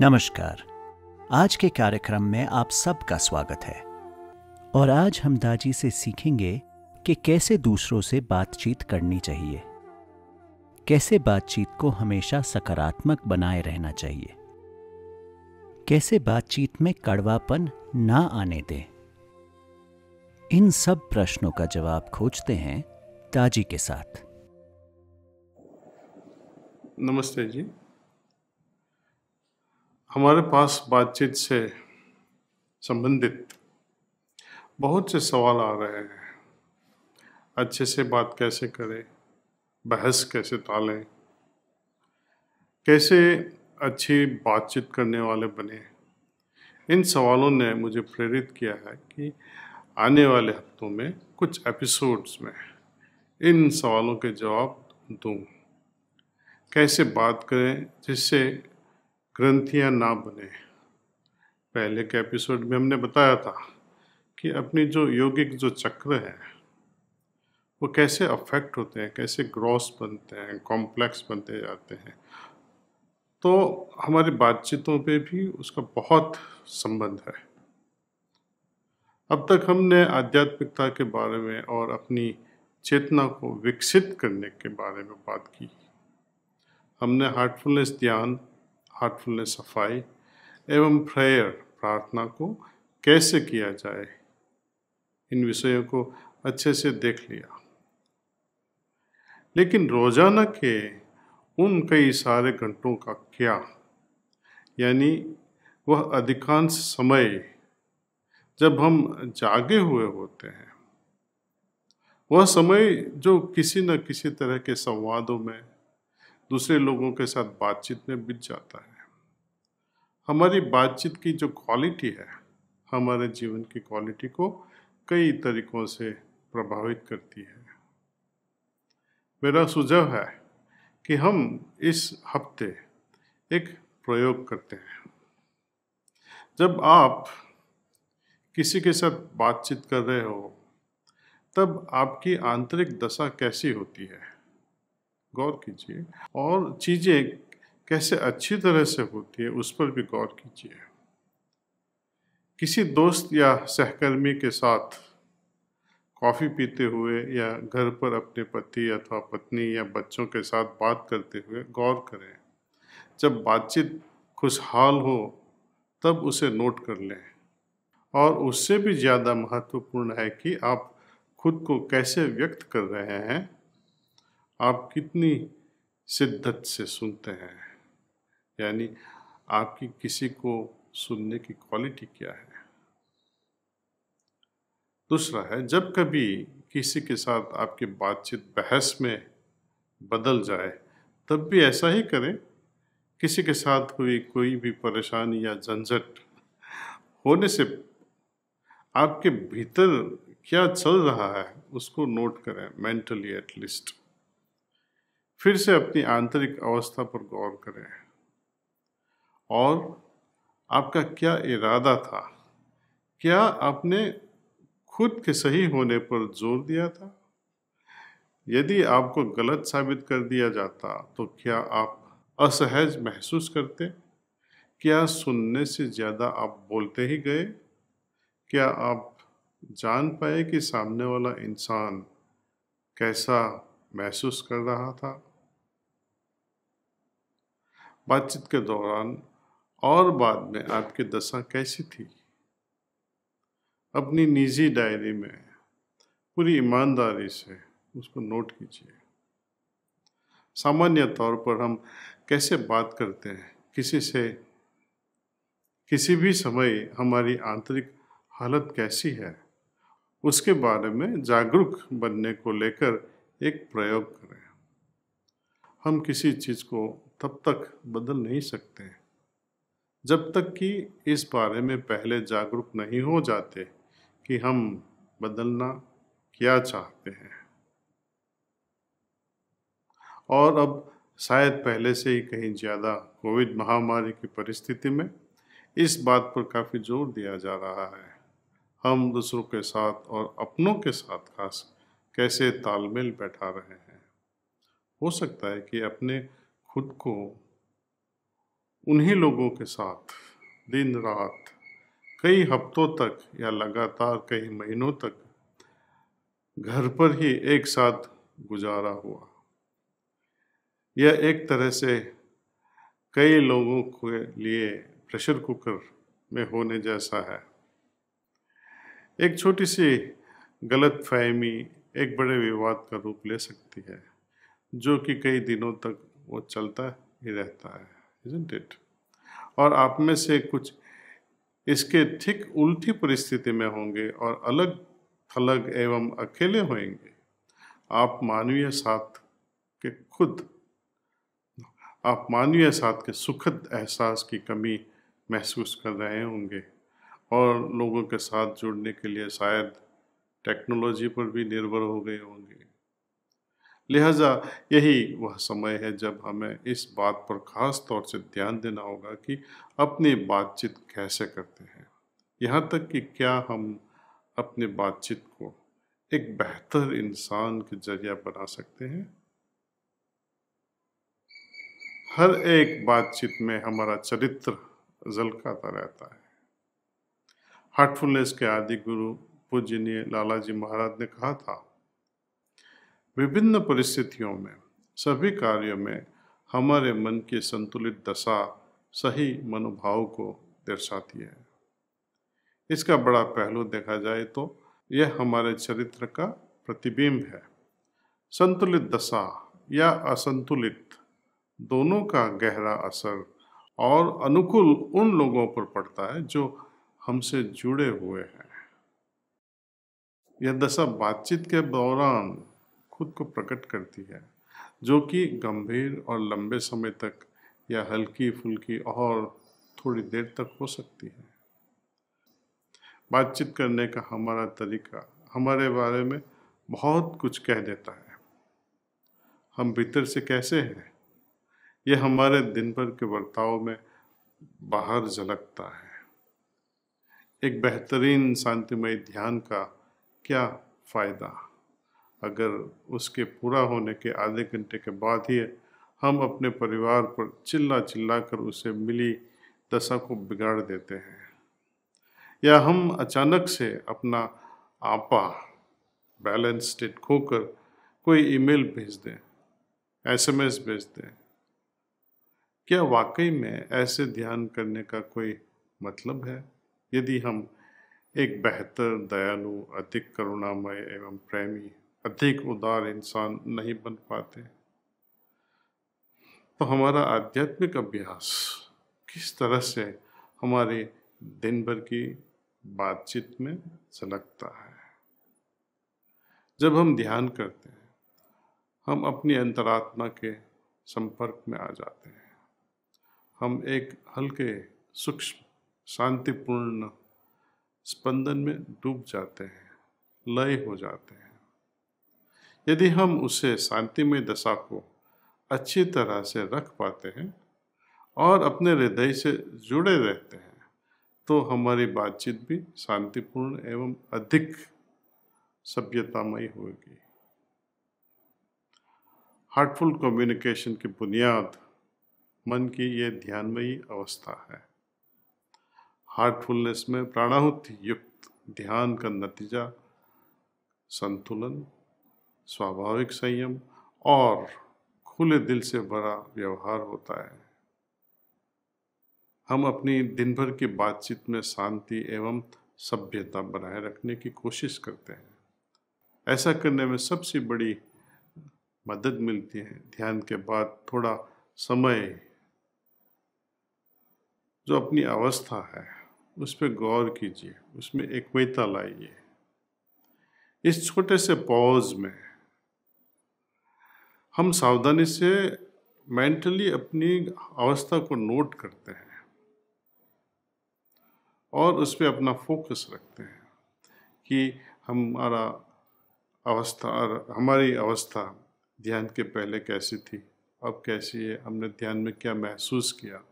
नमस्कार आज के कार्यक्रम में आप सबका स्वागत है और आज हम दाजी से सीखेंगे कि कैसे दूसरों से बातचीत करनी चाहिए कैसे बातचीत को हमेशा सकारात्मक बनाए रहना चाहिए कैसे बातचीत में कड़वापन ना आने दें इन सब प्रश्नों का जवाब खोजते हैं दाजी के साथ नमस्ते जी हमारे पास बातचीत से संबंधित बहुत से सवाल आ रहे हैं अच्छे से बात कैसे करें बहस कैसे टालें कैसे अच्छी बातचीत करने वाले बने इन सवालों ने मुझे प्रेरित किया है कि आने वाले हफ्तों में कुछ एपिसोड्स में इन सवालों के जवाब दूँ कैसे बात करें जिससे ग्रंथियां ना बने पहले के एपिसोड में हमने बताया था कि अपनी जो यौगिक जो चक्र है वो कैसे अफेक्ट होते हैं कैसे ग्रॉस बनते हैं कॉम्प्लेक्स बनते जाते हैं तो हमारी बातचीतों पे भी उसका बहुत संबंध है अब तक हमने आध्यात्मिकता के बारे में और अपनी चेतना को विकसित करने के बारे में बात की हमने हार्टफुलनेस ध्यान हार्टफुलनेस सफाई एवं प्रेयर प्रार्थना को कैसे किया जाए इन विषयों को अच्छे से देख लिया लेकिन रोजाना के उन कई सारे घंटों का क्या यानी वह अधिकांश समय जब हम जागे हुए होते हैं वह समय जो किसी न किसी तरह के संवादों में दूसरे लोगों के साथ बातचीत में बीत जाता है हमारी बातचीत की जो क्वालिटी है हमारे जीवन की क्वालिटी को कई तरीकों से प्रभावित करती है मेरा सुझाव है कि हम इस हफ्ते एक प्रयोग करते हैं जब आप किसी के साथ बातचीत कर रहे हो तब आपकी आंतरिक दशा कैसी होती है गौर कीजिए और चीज़ें कैसे अच्छी तरह से होती है उस पर भी गौर कीजिए किसी दोस्त या सहकर्मी के साथ कॉफ़ी पीते हुए या घर पर अपने पति अथवा पत्नी या बच्चों के साथ बात करते हुए गौर करें जब बातचीत खुशहाल हो तब उसे नोट कर लें और उससे भी ज़्यादा महत्वपूर्ण है कि आप खुद को कैसे व्यक्त कर रहे हैं आप कितनी शिद्दत से सुनते हैं यानी आपकी किसी को सुनने की क्वालिटी क्या है दूसरा है जब कभी किसी के साथ आपकी बातचीत बहस में बदल जाए तब भी ऐसा ही करें किसी के साथ हुई कोई भी परेशानी या झंझट होने से आपके भीतर क्या चल रहा है उसको नोट करें मेंटली एटलीस्ट फिर से अपनी आंतरिक अवस्था पर गौर करें और आपका क्या इरादा था क्या आपने खुद के सही होने पर जोर दिया था यदि आपको गलत साबित कर दिया जाता तो क्या आप असहज महसूस करते क्या सुनने से ज़्यादा आप बोलते ही गए क्या आप जान पाए कि सामने वाला इंसान कैसा महसूस कर रहा था बातचीत के दौरान और बाद में आपकी दशा कैसी थी अपनी निजी डायरी में पूरी ईमानदारी से उसको नोट कीजिए सामान्य तौर पर हम कैसे बात करते हैं किसी से किसी भी समय हमारी आंतरिक हालत कैसी है उसके बारे में जागरूक बनने को लेकर एक प्रयोग करें हम किसी चीज़ को तब तक बदल नहीं सकते हैं जब तक कि इस बारे में पहले जागरूक नहीं हो जाते कि हम बदलना क्या चाहते हैं और अब शायद पहले से ही कहीं ज़्यादा कोविड महामारी की परिस्थिति में इस बात पर काफ़ी जोर दिया जा रहा है हम दूसरों के साथ और अपनों के साथ खास कैसे तालमेल बैठा रहे हैं हो सकता है कि अपने खुद को उन्हीं लोगों के साथ दिन रात कई हफ्तों तक या लगातार कई महीनों तक घर पर ही एक साथ गुजारा हुआ यह एक तरह से कई लोगों के लिए प्रेशर कुकर में होने जैसा है एक छोटी सी गलत फहमी एक बड़े विवाद का रूप ले सकती है जो कि कई दिनों तक वो चलता ही रहता है isn't इट और आप में से कुछ इसके ठीक उल्टी परिस्थिति में होंगे और अलग थलग एवं अकेले होंगे आप मानवीय साथ के खुद आप मानवीय साथ के सुखद एहसास की कमी महसूस कर रहे होंगे और लोगों के साथ जुड़ने के लिए शायद टेक्नोलॉजी पर भी निर्भर हो गए होंगे लिहाजा यही वह समय है जब हमें इस बात पर ख़ास तौर से ध्यान देना होगा कि अपनी बातचीत कैसे करते हैं यहाँ तक कि क्या हम अपनी बातचीत को एक बेहतर इंसान के जरिया बना सकते हैं हर एक बातचीत में हमारा चरित्र झलकाता रहता है हार्टफुलनेस के आदि गुरु पूजनीय लाला जी महाराज ने कहा था विभिन्न परिस्थितियों में सभी कार्यों में हमारे मन की संतुलित दशा सही मनोभाव को दर्शाती है इसका बड़ा पहलू देखा जाए तो यह हमारे चरित्र का प्रतिबिंब है संतुलित दशा या असंतुलित दोनों का गहरा असर और अनुकूल उन लोगों पर पड़ता है जो हमसे जुड़े हुए हैं यह दशा बातचीत के दौरान खुद को प्रकट करती है जो कि गंभीर और लंबे समय तक या हल्की फुल्की और थोड़ी देर तक हो सकती है बातचीत करने का हमारा तरीका हमारे बारे में बहुत कुछ कह देता है हम भीतर से कैसे हैं ये हमारे दिन भर के बर्ताव में बाहर झलकता है एक बेहतरीन शांतिमय ध्यान का क्या फ़ायदा अगर उसके पूरा होने के आधे घंटे के बाद ही हम अपने परिवार पर चिल्ला चिल्ला कर उसे मिली दशा को बिगाड़ देते हैं या हम अचानक से अपना आपा बैलेंस स्टेट खोकर कोई ईमेल भेज दें एसएमएस भेज दें क्या वाकई में ऐसे ध्यान करने का कोई मतलब है यदि हम एक बेहतर दयालु अधिक करुणामय एवं प्रेमी अधिक उदार इंसान नहीं बन पाते तो हमारा आध्यात्मिक अभ्यास किस तरह से हमारे दिन भर की बातचीत में झलकता है जब हम ध्यान करते हैं हम अपनी अंतरात्मा के संपर्क में आ जाते हैं हम एक हल्के सूक्ष्म शांतिपूर्ण स्पंदन में डूब जाते हैं लय हो जाते हैं यदि हम उसे शांति में दशा को अच्छी तरह से रख पाते हैं और अपने हृदय से जुड़े रहते हैं तो हमारी बातचीत भी शांतिपूर्ण एवं अधिक सभ्यतामय होगी हार्टफुल कम्युनिकेशन की बुनियाद मन की यह ध्यानमयी अवस्था है हार्टफुलनेस में प्राणाहुति युक्त ध्यान का नतीजा संतुलन स्वाभाविक संयम और खुले दिल से भरा व्यवहार होता है हम अपनी दिन भर की बातचीत में शांति एवं सभ्यता बनाए रखने की कोशिश करते हैं ऐसा करने में सबसे बड़ी मदद मिलती है ध्यान के बाद थोड़ा समय जो अपनी अवस्था है उस पर गौर कीजिए उसमें एकमयता लाइए इस छोटे से पॉज में हम सावधानी से मेंटली अपनी अवस्था को नोट करते हैं और उस पर अपना फोकस रखते हैं कि हमारा अवस्था हमारी अवस्था ध्यान के पहले कैसी थी अब कैसी है हमने ध्यान में क्या महसूस किया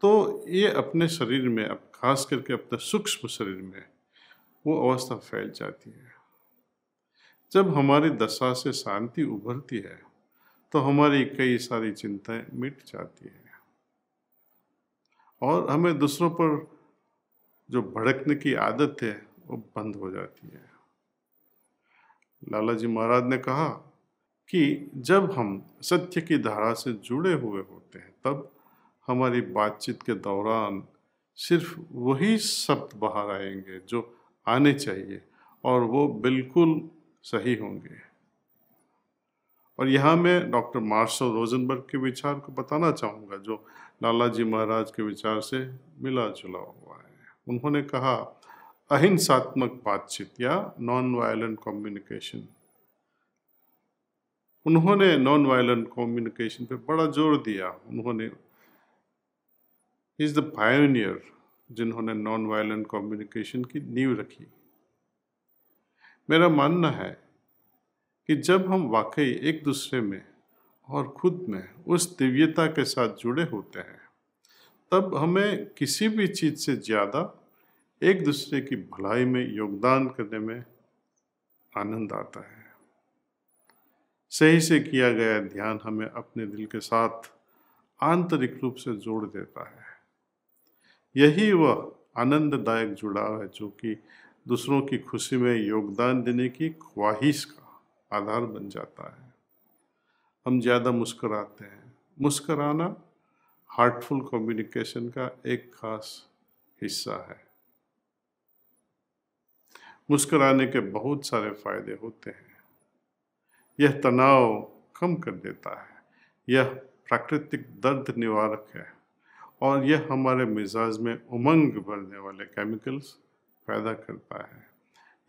तो ये अपने शरीर में अब खास करके अपने सूक्ष्म शरीर में वो अवस्था फैल जाती है जब हमारी दशा से शांति उभरती है तो हमारी कई सारी चिंताएं मिट जाती हैं और हमें दूसरों पर जो भड़कने की आदत है वो बंद हो जाती है लाला जी महाराज ने कहा कि जब हम सत्य की धारा से जुड़े हुए होते हैं तब हमारी बातचीत के दौरान सिर्फ वही शब्द बाहर आएंगे जो आने चाहिए और वो बिल्कुल सही होंगे और यहाँ मैं डॉक्टर मार्शल रोजनबर्ग के विचार को बताना चाहूँगा जो लाला जी महाराज के विचार से मिला जुला हुआ है उन्होंने कहा अहिंसात्मक बातचीत या नॉन वायलेंट कम्युनिकेशन उन्होंने नॉन वायलेंट कम्युनिकेशन पे बड़ा जोर दिया उन्होंने इज द पायोनियर जिन्होंने नॉन वायलेंट कम्युनिकेशन की नींव रखी मेरा मानना है कि जब हम वाकई एक दूसरे में और खुद में उस दिव्यता के साथ जुड़े होते हैं तब हमें किसी भी चीज़ से ज़्यादा एक दूसरे की भलाई में योगदान करने में आनंद आता है सही से किया गया ध्यान हमें अपने दिल के साथ आंतरिक रूप से जोड़ देता है यही वह आनंददायक जुड़ाव है जो कि दूसरों की खुशी में योगदान देने की ख्वाहिश का आधार बन जाता है हम ज़्यादा मुस्कराते हैं मुस्कराना हार्टफुल कम्युनिकेशन का एक खास हिस्सा है मुस्कराने के बहुत सारे फायदे होते हैं यह तनाव कम कर देता है यह प्राकृतिक दर्द निवारक है और यह हमारे मिजाज में उमंग भरने वाले केमिकल्स पैदा करता है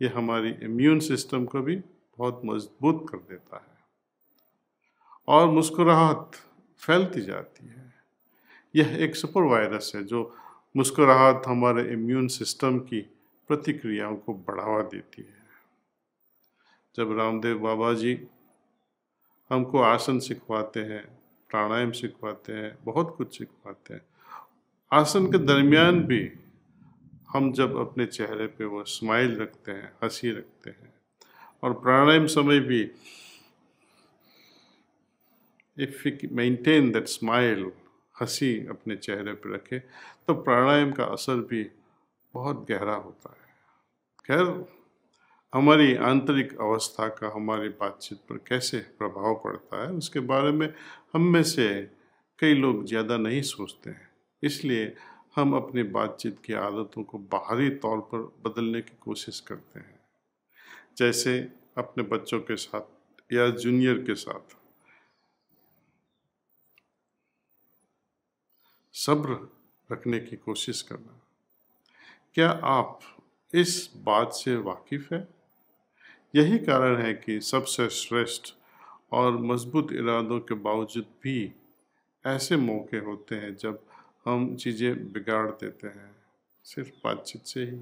ये हमारी इम्यून सिस्टम को भी बहुत मजबूत कर देता है और मुस्कुराहट फैलती जाती है यह एक सुपर वायरस है जो मुस्कुराहट हमारे इम्यून सिस्टम की प्रतिक्रियाओं को बढ़ावा देती है जब रामदेव बाबा जी हमको आसन सिखवाते हैं प्राणायाम सिखवाते हैं बहुत कुछ सिखवाते हैं आसन के दरमियान भी हम जब अपने चेहरे पे वो स्माइल रखते हैं हंसी रखते हैं और प्राणायाम समय भी if you maintain that smile हंसी अपने चेहरे पर रखे तो प्राणायाम का असर भी बहुत गहरा होता है खैर हमारी आंतरिक अवस्था का हमारी बातचीत पर कैसे प्रभाव पड़ता है उसके बारे में हम में से कई लोग ज़्यादा नहीं सोचते हैं इसलिए हम अपने बातचीत की आदतों को बाहरी तौर पर बदलने की कोशिश करते हैं जैसे अपने बच्चों के साथ या जूनियर के साथ सब्र रखने की कोशिश करना क्या आप इस बात से वाकिफ है यही कारण है कि सबसे श्रेष्ठ और मजबूत इरादों के बावजूद भी ऐसे मौके होते हैं जब हम चीज़ें बिगाड़ देते हैं सिर्फ बातचीत से ही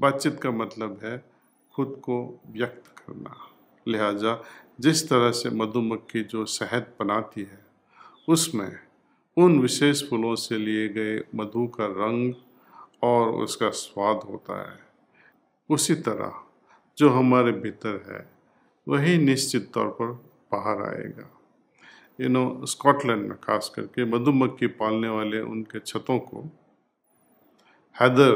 बातचीत का मतलब है खुद को व्यक्त करना लिहाजा जिस तरह से मधुमक्खी जो शहद बनाती है उसमें उन विशेष फूलों से लिए गए मधु का रंग और उसका स्वाद होता है उसी तरह जो हमारे भीतर है वही निश्चित तौर पर बाहर आएगा यू नो स्कॉटलैंड में खास करके मधुमक्खी पालने वाले उनके छतों को हैदर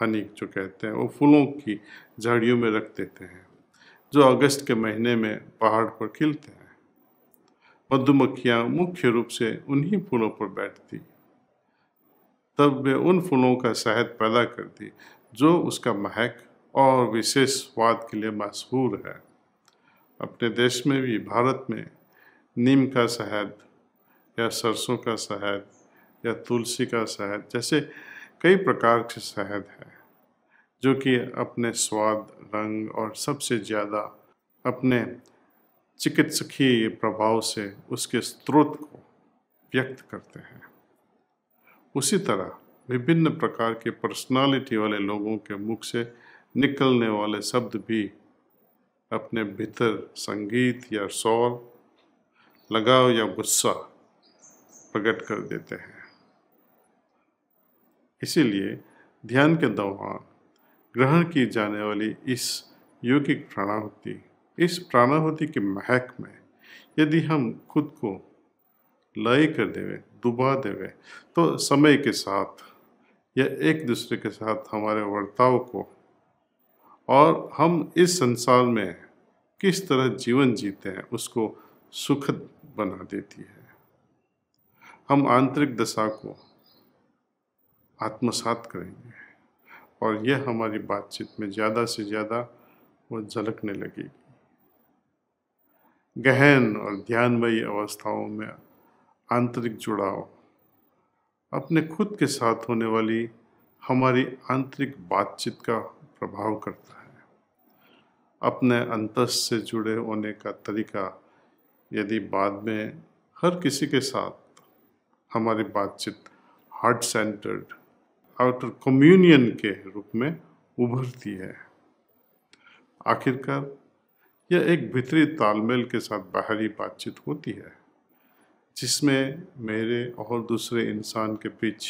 हनी जो कहते हैं वो फूलों की झाड़ियों में रख देते हैं जो अगस्त के महीने में पहाड़ पर खिलते हैं मधुमक्खियाँ मुख्य रूप से उन्हीं फूलों पर बैठती तब वे उन फूलों का शहद पैदा करती जो उसका महक और विशेष स्वाद के लिए मशहूर है अपने देश में भी भारत में नीम का शहद या सरसों का शहद या तुलसी का शहद जैसे कई प्रकार के शहद है जो कि अपने स्वाद रंग और सबसे ज़्यादा अपने चिकित्सकीय प्रभाव से उसके स्रोत को व्यक्त करते हैं उसी तरह विभिन्न प्रकार के पर्सनालिटी वाले लोगों के मुख से निकलने वाले शब्द भी अपने भीतर संगीत या शौर लगाव या गुस्सा प्रकट कर देते हैं इसीलिए ध्यान के दौरान ग्रहण की जाने वाली इस यौगिक प्राणाहुति इस प्राणाहुति के महक में यदि हम खुद को लय कर देवे डुबा देवे तो समय के साथ या एक दूसरे के साथ हमारे वर्ताव को और हम इस संसार में किस तरह जीवन जीते हैं उसको सुखद बना देती है हम आंतरिक दशा को आत्मसात करेंगे और यह हमारी बातचीत में ज़्यादा से ज़्यादा वो झलकने लगेगी गहन और ध्यानमयी अवस्थाओं में आंतरिक जुड़ाव अपने खुद के साथ होने वाली हमारी आंतरिक बातचीत का प्रभाव करता है अपने अंतस से जुड़े होने का तरीका यदि बाद में हर किसी के साथ हमारी बातचीत हार्ट सेंटर्ड आउटर कम्युनियन के रूप में उभरती है आखिरकार यह एक भीतरी तालमेल के साथ बाहरी बातचीत होती है जिसमें मेरे और दूसरे इंसान के बीच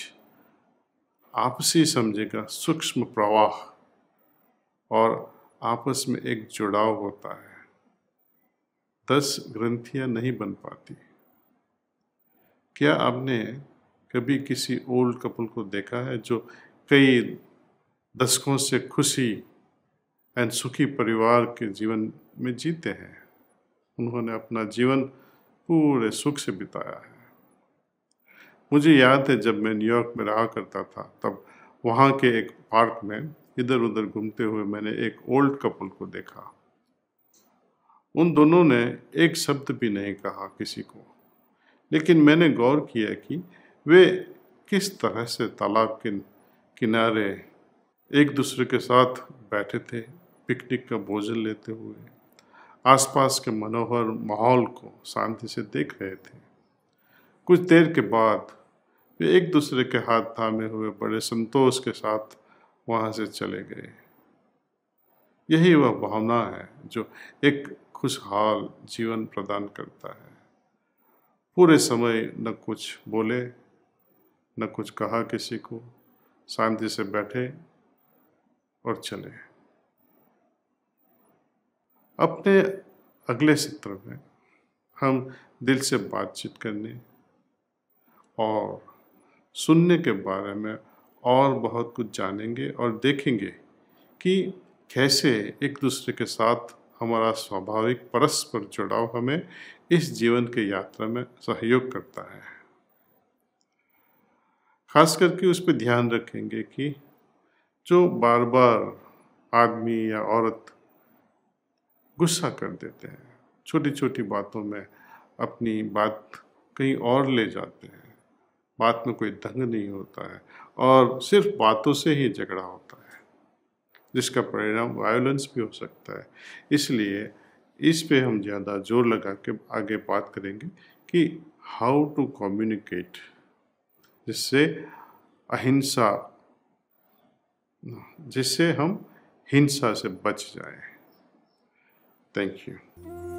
आपसी समझेगा सूक्ष्म प्रवाह और आपस में एक जुड़ाव होता है दस ग्रंथियां नहीं बन पाती क्या आपने कभी किसी ओल्ड कपल को देखा है जो कई दशकों से खुशी एंड सुखी परिवार के जीवन में जीते हैं उन्होंने अपना जीवन पूरे सुख से बिताया है मुझे याद है जब मैं न्यूयॉर्क में रहा करता था तब वहाँ के एक पार्क में इधर उधर घूमते हुए मैंने एक ओल्ड कपल को देखा उन दोनों ने एक शब्द भी नहीं कहा किसी को लेकिन मैंने गौर किया कि वे किस तरह से तालाब के किनारे एक दूसरे के साथ बैठे थे पिकनिक का भोजन लेते हुए आसपास के मनोहर माहौल को शांति से देख रहे थे कुछ देर के बाद वे एक दूसरे के हाथ थामे हुए बड़े संतोष के साथ वहाँ से चले गए यही वह भावना है जो एक खुशहाल जीवन प्रदान करता है पूरे समय न कुछ बोले न कुछ कहा किसी को शांति से बैठे और चले अपने अगले सत्र में हम दिल से बातचीत करने और सुनने के बारे में और बहुत कुछ जानेंगे और देखेंगे कि कैसे एक दूसरे के साथ हमारा स्वाभाविक परस्पर जुड़ाव हमें इस जीवन के यात्रा में सहयोग करता है खास करके उस पर ध्यान रखेंगे कि जो बार बार आदमी या औरत गुस्सा कर देते हैं छोटी छोटी बातों में अपनी बात कहीं और ले जाते हैं बात में कोई ढंग नहीं होता है और सिर्फ बातों से ही झगड़ा होता है जिसका परिणाम वायलेंस भी हो सकता है इसलिए इस पे हम ज़्यादा जोर लगा के आगे बात करेंगे कि हाउ टू कम्युनिकेट जिससे अहिंसा जिससे हम हिंसा से बच जाएं थैंक यू